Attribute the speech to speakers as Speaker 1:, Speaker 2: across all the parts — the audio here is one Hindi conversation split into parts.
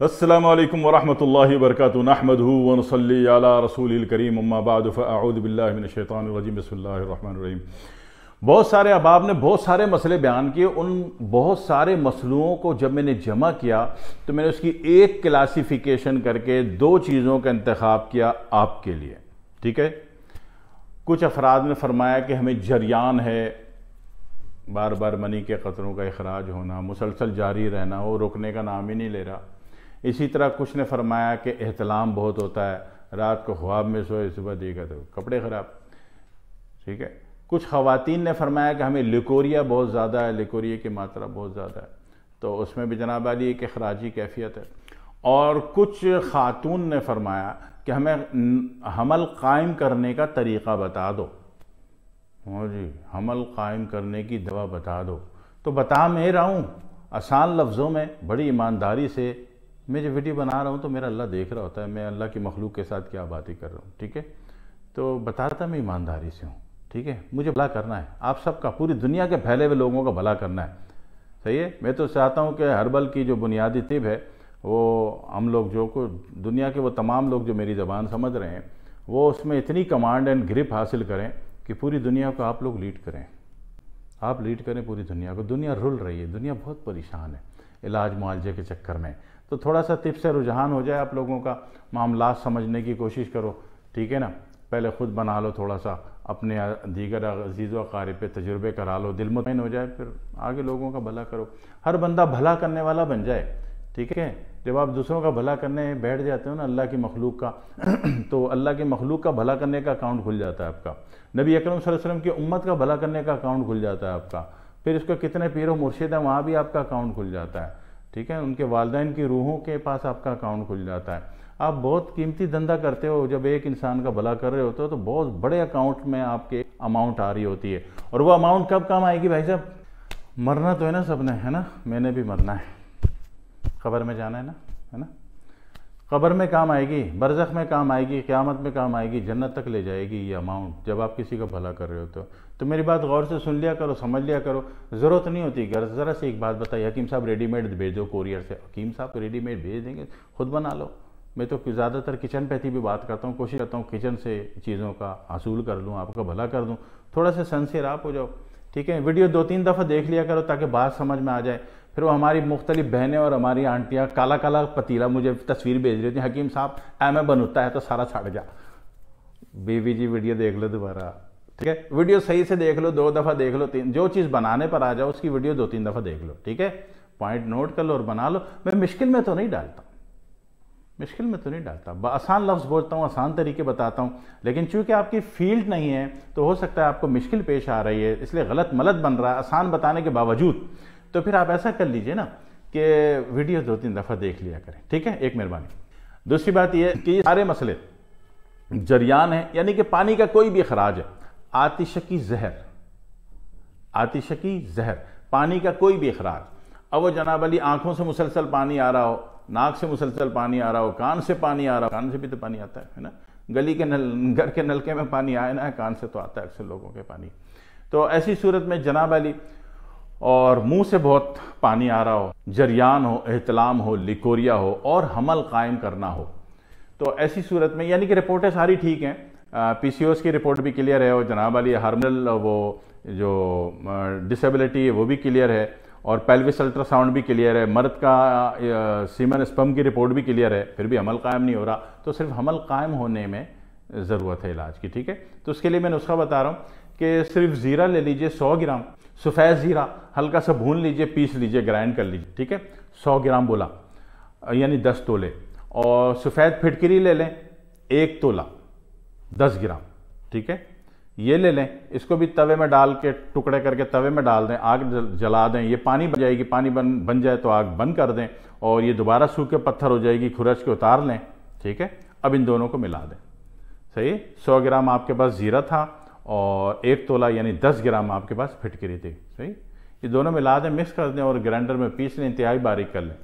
Speaker 1: अल्लाम वरहमल वर्क नहमद वनसली रसूल करीम अम्माबाद फ़ाउदबिल्लाशैतानरजीम बसमीम बहुत सारे अबाब ने बहुत सारे मसले बयान किए उन बहुत सारे मसलुओं को जब मैंने जमा किया तो मैंने उसकी एक क्लासिफिकेशन करके दो चीज़ों का इंतखब किया आपके लिए ठीक है कुछ अफराद ने फरमाया कि हमें जरियान है बार बार मनी के खतरों का अखराज होना मुसलसल जारी रहना वो रुकने का नाम ही नहीं ले रहा इसी तरह कुछ ने फरमाया कि एहतलाम बहुत होता है रात को ख्वाब में सोए सुबह देखा तो कपड़े ख़राब ठीक है कुछ खातन ने फरमाया कि हमें लिकोरिया बहुत ज़्यादा है लिकोरिया की मात्रा बहुत ज़्यादा है तो उसमें भी जनाब आली एक अखराजी कैफियत है और कुछ खातून ने फरमाया कि हमें हमल कायम करने का तरीक़ा बता दो हाँ जी हमल कायम करने की दवा बता दो तो बता मैं रहा हूँ आसान लफ्ज़ों में बड़ी ईमानदारी से मैं जब वीडियो बना रहा हूँ तो मेरा अल्लाह देख रहा होता है मैं अल्लाह की मखलूक के साथ क्या बातें कर रहा हूँ ठीक है तो बताता मैं ईमानदारी से हूँ ठीक है मुझे भला करना है आप सबका पूरी दुनिया के फैले हुए लोगों का भला करना है सही है मैं तो चाहता हूँ कि हर्बल की जो बुनियादी तिब है वो हम लोग जो को दुनिया के वो तमाम लोग जो मेरी ज़बान समझ रहे हैं वो उसमें इतनी कमांड एंड ग्रिप हासिल करें कि पूरी दुनिया को आप लोग लीड करें आप लीड करें पूरी दुनिया को दुनिया रुल रही है दुनिया बहुत परेशान है इलाज मुआवजे के चक्कर में तो थोड़ा सा तिप से रुझान हो जाए आप लोगों का मामला समझने की कोशिश करो ठीक है ना पहले ख़ुद बना लो थोड़ा सा अपने दीगर अजीज़ वारी पे तजुर्बे करा लो दिल मुतमिन हो जाए फिर आगे लोगों का भला करो हर बंदा भला करने वाला बन जाए ठीक है जब आप दूसरों का भला करने बैठ जाते हो ना अल्लाह की मखलूक का तो अल्लाह के मखलूक का भला करने का अकाउंट खुल जाता है आपका नबी अकरम वसल्लम की उम्मत का भला करने का अकाउंट खुल जाता है आपका फिर इसका कितने पीर व मुर्शिद हैं वहाँ भी आपका अकाउंट खुल जाता है ठीक है उनके वालदेन की रूहों के पास आपका अकाउंट खुल जाता है आप बहुत कीमती धंधा करते हो जब एक इंसान का भला कर रहे होते हो तो बहुत बड़े अकाउंट में आपके अमाउंट आ रही होती है और वो अमाउंट कब काम आएगी भाई साहब मरना तो है ना सबने है ना मैंने भी मरना है खबर में जाना है ना है ना कब्र में काम आएगी बरजख में काम आएगी क़्यामत में काम आएगी जन्नत तक ले जाएगी ये अमाउंट जब आप किसी का भला कर रहे होते हो तो।, तो मेरी बात गौर से सुन लिया करो समझ लिया करो ज़रूरत नहीं होती गर ज़रा से एक बात बताइए हकीम साहब रेडीमेड भेजो कोरियर से हकीम साहब रेडीमेड भेज देंगे खुद बना लो मैं तो ज़्यादातर किचन पे थी भी बात करता हूँ कोशिश करता हूँ किचन से चीज़ों का हासूल कर लूँ आपका भला कर दूँ थोड़ा सा सनसियर आप हो जाओ ठीक है वीडियो दो तीन दफ़ा देख लिया करो ताकि बात समझ में आ जाए फिर वो हमारी मुख्तलिफ बहनें और हमारी आंटियाँ काला काला पतीला मुझे तस्वीर भेज रही थी हकीम साहब एम बनता है तो सारा छाट गया बीवी जी वीडियो देख लो दोबारा ठीक है वीडियो सही से देख लो दो दफ़ा देख लो तीन जो चीज़ बनाने पर आ जाओ उसकी वीडियो दो तीन दफ़ा देख लो ठीक है पॉइंट नोट कर लो और बना लो मैं मुश्किल में तो नहीं डालता मुश्किल में तो नहीं डालता आसान लफ्ज़ बोलता हूँ आसान तरीके बताता हूँ लेकिन चूंकि आपकी फील्ड नहीं है तो हो सकता है आपको मुश्किल पेश आ रही है इसलिए गलत मलत बन रहा है आसान बताने के बावजूद तो फिर आप ऐसा कर लीजिए ना कि वीडियो दो तीन दफ़ा देख लिया करें ठीक है एक मेहरबानी दूसरी बात यह कि सारे मसले जरियान है यानी कि पानी का कोई भी अखराज है आतिशकी जहर आतिशकी जहर पानी का कोई भी अखराज अब वो जनाब अली आंखों से मुसलसल पानी आ रहा हो नाक से मुसलसल पानी आ रहा हो कान से पानी आ रहा हो कान से भी तो पानी आता है ना गली के नल घर के नलके में पानी आया ना है कान से तो आता है अक्सर लोगों के पानी तो ऐसी सूरत में जनाब अली और मुंह से बहुत पानी आ रहा हो जरियान हो एहतलाम हो लिकोरिया हो और हमल कायम करना हो तो ऐसी सूरत में यानी कि रिपोर्टें सारी ठीक हैं पी सी की रिपोर्ट भी क्लियर है और जनाब अली हार्मल वो जो डिसेबिलिटी है वो भी क्लियर है और पेल्विस अल्ट्रासाउंड भी क्लियर है मर्द का सीमन स्पम की रिपोर्ट भी क्लियर है फिर भी हमल कायम नहीं हो रहा तो सिर्फ हमल कायम होने में ज़रूरत है इलाज की ठीक है तो उसके लिए मैं नुस्खा बता रहा हूँ कि सिर्फ ज़ीरा ले लीजिए सौ ग्राम सफ़ेद ज़ीरा हल्का सा भून लीजिए पीस लीजिए ग्राइंड कर लीजिए ठीक है सौ ग्राम बोला यानी दस तोले और सफ़ेद फिटकरी ले लें एक तोला दस ग्राम ठीक है ये ले लें इसको भी तवे में डाल के टुकड़े करके तवे में डाल दें आग जला दें ये पानी बन जाएगी पानी बन बन जाए तो आग बंद कर दें और ये दोबारा सूखे पत्थर हो जाएगी खुरच के उतार लें ठीक है अब इन दोनों को मिला दें सही सौ ग्राम आपके पास ज़ीरा था और एक तोला यानी दस ग्राम आपके पास फिटकरी थी सही ये दोनों मिला दें मिक्स कर दें और ग्राइंडर में पीस लें इंतहाई बारीक कर लें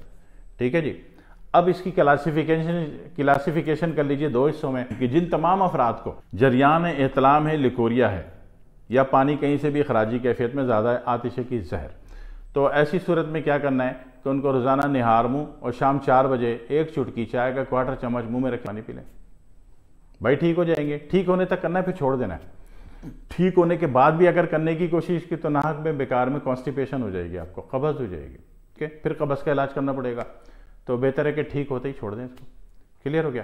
Speaker 1: ठीक है जी अब इसकी क्लासिफिकेशन क्लासिफिकेशन कर लीजिए दो हिस्सों में कि जिन तमाम अफराद को जरियान एहतलाम है लिकोरिया है या पानी कहीं से भी खराजी कैफियत में ज़्यादा है आतिशे की जहर तो ऐसी सूरत में क्या करना है कि उनको रोज़ाना निहार मुँह और शाम चार बजे एक चुटकी चाय का क्वार्टर चम्मच मुँह में रख पानी पी लें भाई ठीक हो जाएंगे ठीक होने तक करना है फिर छोड़ देना है ठीक होने के बाद भी अगर करने की कोशिश की तो नाहक में बेकार में कॉन्स्टिपेशन हो जाएगी आपको कब्ज़ हो जाएगी ठीक है फिर कब्ज़ का इलाज करना पड़ेगा तो बेहतर है कि ठीक होते ही छोड़ दें इसको क्लियर हो गया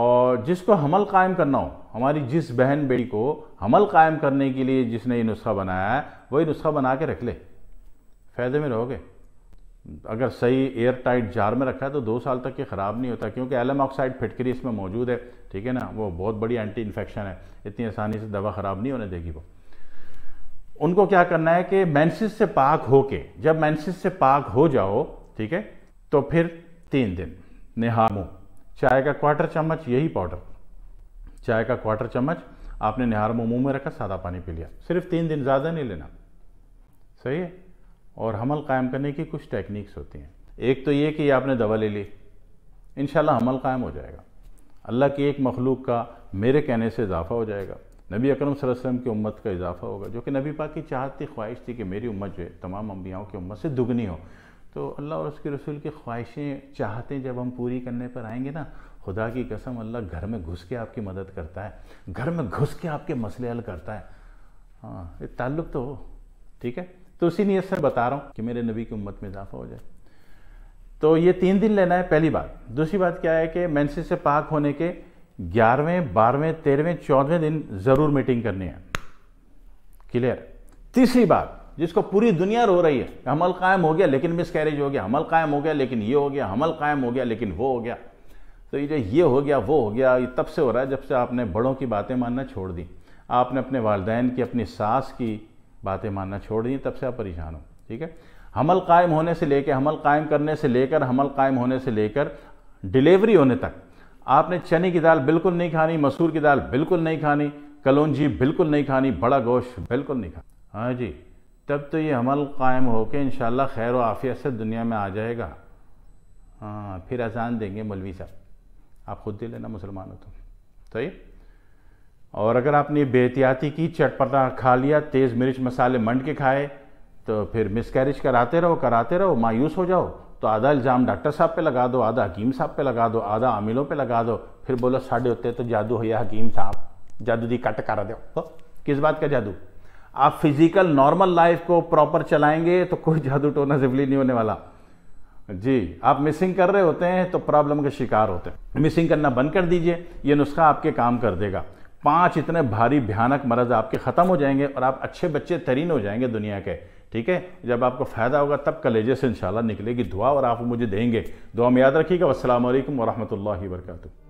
Speaker 1: और जिसको हमल कायम करना हो हमारी जिस बहन बेटी को हमल कायम करने के लिए जिसने ये नुस्खा बनाया है वही नुस्खा बना के रख ले फ़ायदे में रहोगे अगर सही एयर टाइट जार में रखा है तो दो साल तक ये ख़राब नहीं होता क्योंकि एलम ऑक्साइड फिटकरी इसमें मौजूद है ठीक है ना वो बहुत बड़ी एंटी इन्फेक्शन है इतनी आसानी से दवा ख़राब नहीं होने देगी वो उनको क्या करना है कि मैंसिस से पाक हो के जब मैंसिस से पाक हो जाओ ठीक है तो फिर तीन दिन निहारो चाय का क्वार्टर चम्मच यही पाउडर चाय का क्वार्टर चम्मच आपने निहार मुंह में रखा सादा पानी पी लिया सिर्फ तीन दिन ज़्यादा नहीं लेना सही है और हमल कायम करने की कुछ टेक्निक्स होती हैं एक तो ये कि आपने दवा ले ली इन हमल कायम हो जाएगा अल्लाह की एक मखलूक का मेरे कहने से इजाफा हो जाएगा नबी अकरम वसल्लम की उम्मत का इजाफा होगा जो कि नबी पाक की चाहत थी ख्वाहिश थी कि मेरी उम्मत जो है तमाम अम्बियाओं की उम्मत से दुगनी हो तो अल्लाह और उसके रसूल की ख्वाहिशें चाहतें जब हम पूरी करने पर आएंगे ना खुदा की कसम अल्लाह घर में घुस के आपकी मदद करता है घर में घुस के आपके मसले हल करता है हाँ ये ताल्लुक तो हो ठीक है तो उसी नीयत से बता रहा हूँ कि मेरे नबी की उम्मत में इजाफा हो जाए तो ये तीन दिन लेना है पहली बात दूसरी बात क्या है कि मैंसिस से पाक होने के ग्यारहवें बारहवें तेरहवें चौदहवें दिन ज़रूर मीटिंग करनी है क्लियर तीसरी बात जिसको पूरी दुनिया रो रही है हमल कायम हो गया लेकिन मिस कैरेज हो गया हमल कायम हो गया लेकिन ये हो गया हमल कायम हो गया लेकिन वो हो गया तो ये जो ये हो गया वो हो गया ये तब से हो रहा है जब से आपने बड़ों की बातें मानना छोड़ दी आपने अपने वालदेन की अपनी सास की बातें मानना छोड़ दी तब से आप परेशान हो ठीक है हमल कायम होने से लेकर हमल कायम करने से लेकर हमल कायम होने से लेकर डिलीवरी होने तक आपने चने की दाल बिल्कुल नहीं खानी मसूर की दाल बिल्कुल नहीं खानी कलौजी बिल्कुल नहीं खानी बड़ा गोश्त बिल्कुल नहीं खा हाँ जी तब तो ये हमल कायम होकर इन खैर आफियत से दुनिया में आ जाएगा हाँ फिर अजान देंगे मौलवी साहब आप खुद दे लेना मुसलमान हो तो सही और अगर आपने बेहतियाती की चटपटा खा लिया तेज़ मिर्च मसाले मंड के खाए तो फिर मिसकैरेज कराते रहो कराते रहो मायूस हो जाओ तो आधा इल्ज़ाम डॉक्टर साहब पे लगा दो आधा हकीम साहब पे लगा दो आधा आमिलों पे लगा दो फिर बोलो साढ़े होते तो जादू हो या हकीम साहब जादू दी कट करा दो तो किस बात का जादू आप फिज़िकल नॉर्मल लाइफ को प्रॉपर चलाएंगे तो कोई जादू टोना जिबली नहीं होने वाला जी आप मिसिंग कर रहे होते हैं तो प्रॉब्लम का शिकार होते हैं मिसिंग करना बंद कर दीजिए ये नुस्खा आपके काम कर देगा पांच इतने भारी भयानक मर्ज आपके ख़त्म हो जाएंगे और आप अच्छे बच्चे तरीन हो जाएंगे दुनिया के ठीक है जब आपको फ़ायदा होगा तब कलेजे से इंशाल्लाह निकलेगी दुआ और आप मुझे देंगे दुआ में याद रखिएगा वालकम वरहमल वर्का